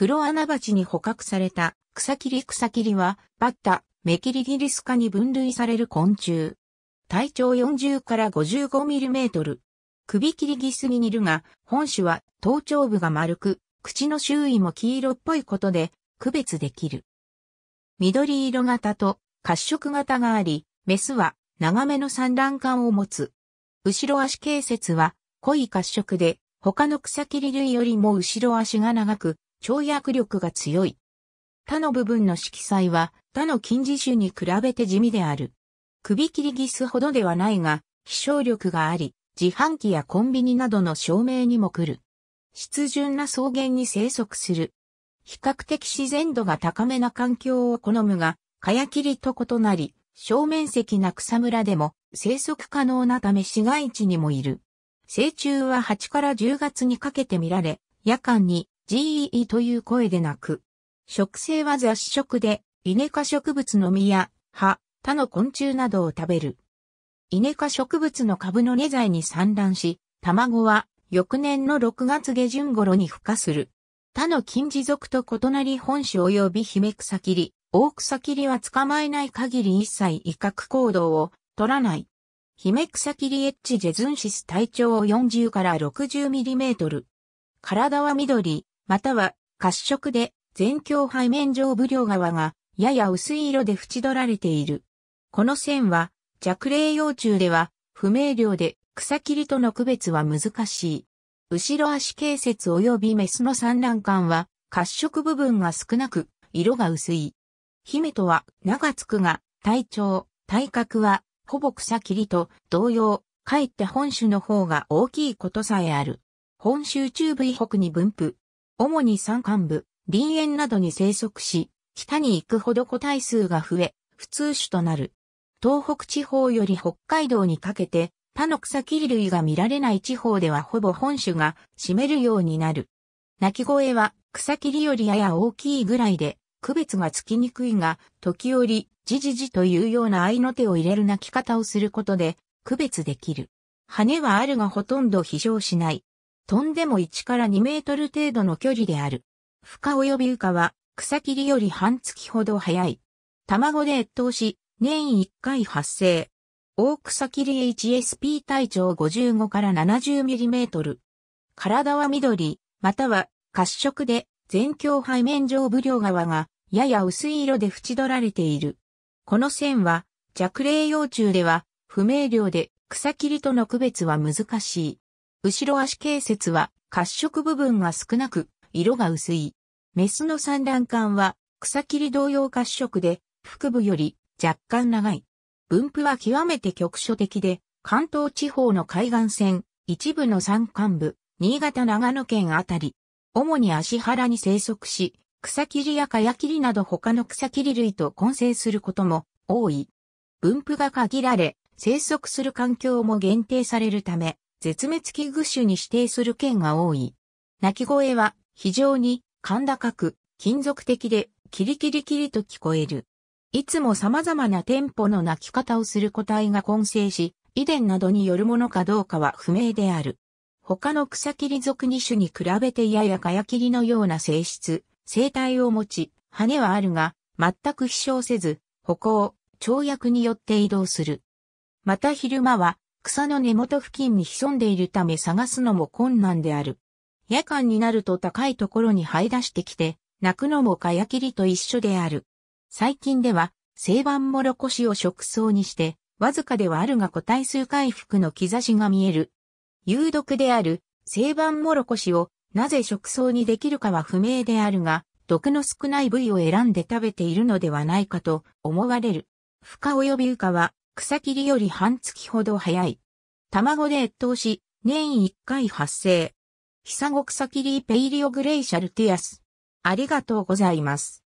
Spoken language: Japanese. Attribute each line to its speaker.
Speaker 1: 黒穴鉢に捕獲された草切り草切りは、バッタ、メキリギリス科に分類される昆虫。体長40から55ミリメートル。首切りギスに似るが、本種は頭頂部が丸く、口の周囲も黄色っぽいことで、区別できる。緑色型と褐色型があり、メスは長めの産卵管を持つ。後ろ足形節は濃い褐色で、他の草切り類よりも後ろ足が長く、跳躍力が強い。他の部分の色彩は他の近似種に比べて地味である。首切りギスほどではないが、飛翔力があり、自販機やコンビニなどの照明にも来る。湿潤な草原に生息する。比較的自然度が高めな環境を好むが、カヤキリと異なり、正面積な草むらでも生息可能なため市街地にもいる。成虫は8から10月にかけて見られ、夜間に GEE という声でなく、食性は雑食で、イネ科植物の実や葉、他の昆虫などを食べる。イネ科植物の株の根材に産卵し、卵は翌年の6月下旬頃に孵化する。他の近似属と異なり本種及びヒメクサキリ、オオクサキリは捕まえない限り一切威嚇行動を取らない。ヒメクサキリエッチジェズンシス体長40から6 0トル。体は緑、または褐色で全境背面上部両側がやや薄い色で縁取られている。この線は弱霊幼虫では不明瞭で草切りとの区別は難しい。後ろ足形節及びメスの産卵管は褐色部分が少なく色が薄い。姫とは名がつくが体長、体格はほぼ草切りと同様、かえって本種の方が大きいことさえある。本州中部以北に分布、主に山間部、林園などに生息し、北に行くほど個体数が増え、普通種となる。東北地方より北海道にかけて、他の草切り類が見られない地方ではほぼ本種が占めるようになる。鳴き声は草切りよりやや大きいぐらいで、区別がつきにくいが、時折、じじじというような愛の手を入れる鳴き方をすることで、区別できる。羽はあるがほとんど非常しない。飛んでも1から2メートル程度の距離である。孵化及び羽化は草切りより半月ほど早い。卵で越冬し、年1回発生。大草切り HSP 体長55から7 0トル。体は緑、または褐色で、全境背面上部両側が、やや薄い色で縁取られている。この線は、弱霊幼虫では、不明瞭で、草切りとの区別は難しい。後ろ足形節は褐色部分が少なく、色が薄い。メスの産卵管は草切り同様褐色で、腹部より若干長い。分布は極めて局所的で、関東地方の海岸線、一部の山間部、新潟長野県あたり、主に足原に生息し、草切りやカヤ切りなど他の草切り類と混成することも多い。分布が限られ、生息する環境も限定されるため、絶滅危惧種に指定する県が多い。鳴き声は非常に甲高く、金属的で、キリキリキリと聞こえる。いつも様々なテンポの鳴き方をする個体が混成し、遺伝などによるものかどうかは不明である。他の草切り属2種に比べてややガヤ切りのような性質、生態を持ち、羽はあるが、全く飛翔せず、歩行、跳躍によって移動する。また昼間は草の根元付近に潜んでいるため探すのも困難である。夜間になると高いところに這い出してきて、鳴くのもカヤキリと一緒である。最近では、生番もろこしを食草にして、わずかではあるが個体数回復の兆しが見える。有毒である生番もろこしをなぜ食草にできるかは不明であるが、毒の少ない部位を選んで食べているのではないかと思われる。深及び羽化は草切りより半月ほど早い。卵で越冬し、年1回発生。ヒサゴ草切りペイリオグレイシャルティアス。ありがとうございます。